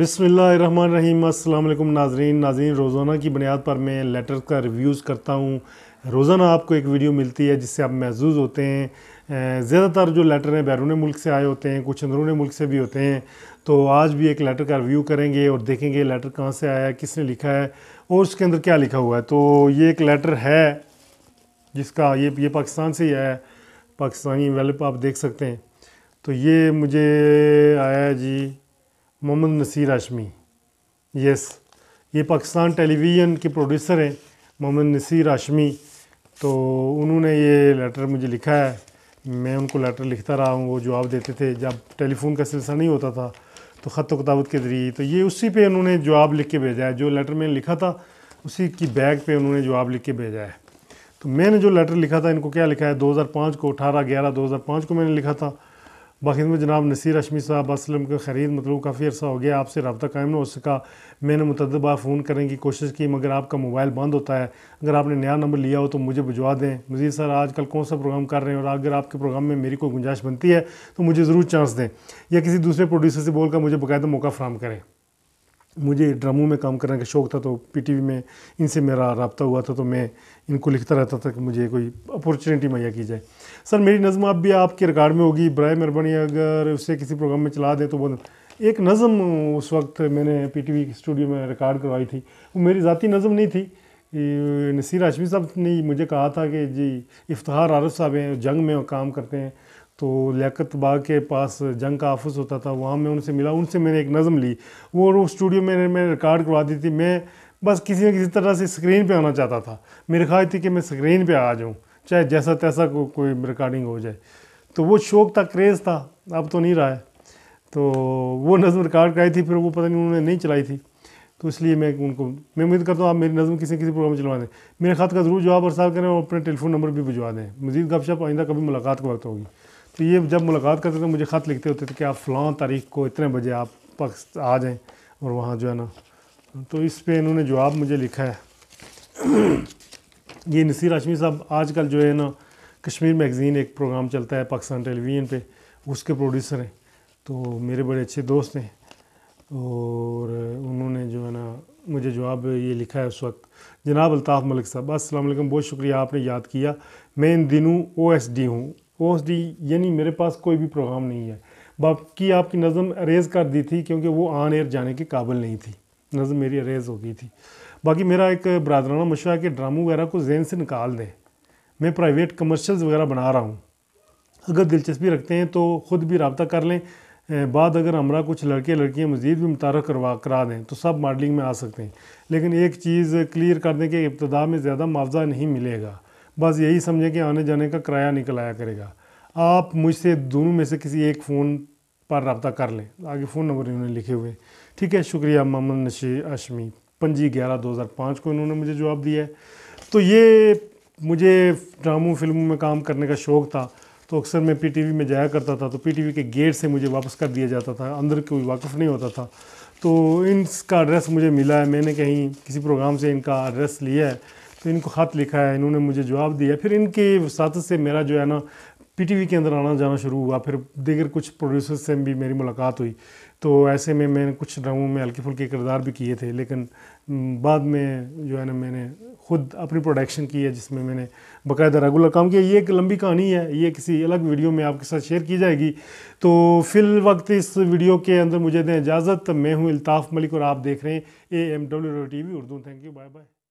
बिसमीम अल्लाम नाजरीन नाजरीन रोज़ाना की बुनियाद पर मैं लेटर का रिव्यूज़ करता हूँ रोज़ाना आपको एक वीडियो मिलती है जिससे आप महजूज़ होते हैं ज़्यादातर जो लेटर हैं बैरून मुल्क से आए होते हैं कुछ अंदरून मुल्क से भी होते हैं तो आज भी एक लेटर का रिव्यू करेंगे और देखेंगे लेटर कहाँ से आया किसने लिखा है और उसके अंदर क्या लिखा हुआ है तो ये एक लेटर है जिसका ये ये पाकिस्तान से ही आया है पाकिस्तानी वेल्प आप देख सकते हैं तो ये मुझे आया जी मोहम्मद नसीर आशमी यस ये पाकिस्तान टेलीविज़न के प्रोड्यूसर हैं मोहम्मद नसीर आशमी तो उन्होंने ये लेटर मुझे लिखा है मैं उनको लेटर लिखता रहा हूँ वो जवाब देते थे जब टेलीफोन का सिलसिला नहीं होता था तो ख़त कताबत के ज़रिए तो ये उसी पे उन्होंने जवाब लिख के भेजा है जो लेटर मैंने लिखा था उसी की बैग पे उन्होंने जवाब लिख के भेजा है तो मैंने जो लेटर लिखा था इनको क्या लिखा है 2005 को 18 ग्यारह 2005 को मैंने लिखा था में जनाब नसीर रशमी साहब असलम के ख़रीद मतलब काफ़ी अर्सा हो गया आपसे रबता कायम नहीं हो सका मैंने मुतद बार फ़ोन करने की कोशिश की मगर आपका मोबाइल बंद होता है अगर आपने नया नंबर लिया हो तो मुझे भिजवा दें मज़ीद सर आज कल कौन सा प्रोग्राम कर रहे हैं और अगर आपके प्रोग्राम में मेरी कोई गुंजाइश बनती है तो मुझे ज़रूर चांस दें या किसी दूसरे प्रोड्यूसर से बोलकर मुझे बाकायदा मौका फ्राहम करें मुझे ड्रामों में काम करने का शौक़ था तो पीटीवी में इनसे मेरा रबता हुआ था तो मैं इनको लिखता रहता था कि मुझे कोई अपॉर्चुनिटी मुहैया की जाए सर मेरी नज़म अब भी आपके रिकॉर्ड में होगी बरए मेहरबानी अगर उसे किसी प्रोग्राम में चला दें तो बहुत एक नज़म उस वक्त मैंने पीटीवी स्टूडियो में रिकॉर्ड करवाई थी वो मेरी ज़ाती नज़म नहीं थी नसीर आशमी साहब ने मुझे कहा था कि जी इफ्तार आरफ साहब हैं जंग में काम करते हैं तो लियात बाग के पास जंग का ऑफिस होता था वहाँ मैं उनसे मिला उनसे मैंने एक नज़म ली वो वो स्टूडियो में मैंने रिकॉर्ड करवा दी थी मैं बस किसी न किसी तरह से स्क्रीन पे आना चाहता था मेरी ख्वाहिश थी कि मैं स्क्रीन पे आ जाऊँ चाहे जैसा तैसा को, कोई रिकॉर्डिंग हो जाए तो वो शौक़ था क्रेज़ था अब तो नहीं रहा है तो वो नज़म रिकॉर्ड कराई थी फिर वो पता नहीं उन्होंने नहीं चलाई थी तो इसलिए मैं उनको मैं उम्मीद करता हूँ आप मेरी नज़म किसी किसी प्रोग्राम में चलवा दें मेरे खात का ज़रूर जवाब और साल करें और अपने टेलीफोन नंबर भी भिजवा दें मजीद गपशप आइंदा कभी मुलाकात को वक्त होगी तो ये जब मुलाकात करते थे तो मुझे ख़त लिखते होते थे कि आप फलां तारीख को इतने बजे आप पक्ष आ जाएँ और वहाँ जो है ना तो इस पर इन्होंने जवाब मुझे लिखा है ये नसीर आशमी साहब आजकल जो है ना कश्मीर मैगज़ीन एक प्रोग्राम चलता है पाकिस्तान टेलीविज़न पे उसके प्रोड्यूसर हैं तो मेरे बड़े अच्छे दोस्त हैं और उन्होंने जो है ना मुझे जवाब ये लिखा है उस वक्त जनाब अलताफ़ मलिक साहब असल बहुत शुक्रिया आपने याद किया मैं इन दिनों ओ एस डी हूँ ओस डी यानी मेरे पास कोई भी प्रोग्राम नहीं है बाकी आपकी नज़म अरेज़ कर दी थी क्योंकि वो आन एयर जाने के काबिल नहीं थी नज़म मेरी अरेज़ हो गई थी बाकी मेरा एक बरदराना मशा कि ड्रामों वगैरह को जहन से निकाल दें मैं प्राइवेट कमर्शल्स वगैरह बना रहा हूँ अगर दिलचस्पी रखते हैं तो ख़ुद भी रबता कर लें बाद अगर हमरा कुछ लड़के लड़कियाँ मज़ीद भी मुतार करवा करा दें तो सब मॉडलिंग में आ सकते हैं लेकिन एक चीज़ क्लियर कर दें कि इब्तदा में ज़्यादा मुआवजा नहीं मिलेगा बस यही समझें कि आने जाने का किराया निकल आया करेगा आप मुझसे दोनों में से किसी एक फ़ोन पर रबता कर लें आगे फ़ोन नंबर इन्होंने लिखे हुए ठीक है शुक्रिया मोहम्मद नशी अशमी पंजी ग्यारह दो हज़ार पाँच को इन्होंने मुझे जवाब दिया है तो ये मुझे ड्रामों फिल्मों में काम करने का शौक़ था तो अक्सर मैं पीटीवी में जाया करता था तो पीटीवी के गेट से मुझे वापस कर दिया जाता था अंदर कोई वाकफ़ नहीं होता था तो इनका एड्रेस मुझे मिला है मैंने कहीं किसी प्रोग्राम से इनका एड्रेस लिया है तो इनको ख़त लिखा है इन्होंने मुझे जवाब दिया फिर इनके साथ से मेरा जो है ना पीटीवी के अंदर आना जाना शुरू हुआ फिर दीगर कुछ प्रोड्यूसर से भी मेरी मुलाकात हुई तो ऐसे में मैंने कुछ ड्रामों में हल्के फुल्के किरदार भी किए थे लेकिन बाद में जो है ना मैंने खुद अपनी प्रोडक्शन की है जिसमें मैंने बकायदा रेगुलर काम किया ये एक लंबी कहानी है ये किसी अलग वीडियो में आपके साथ शेयर की जाएगी तो फिल वक्त इस वीडियो के अंदर मुझे दें इजाज़त मैं हूँ अल्ताफ़ मलिक और आप देख रहे हैं A M W T V Urdu thank you bye bye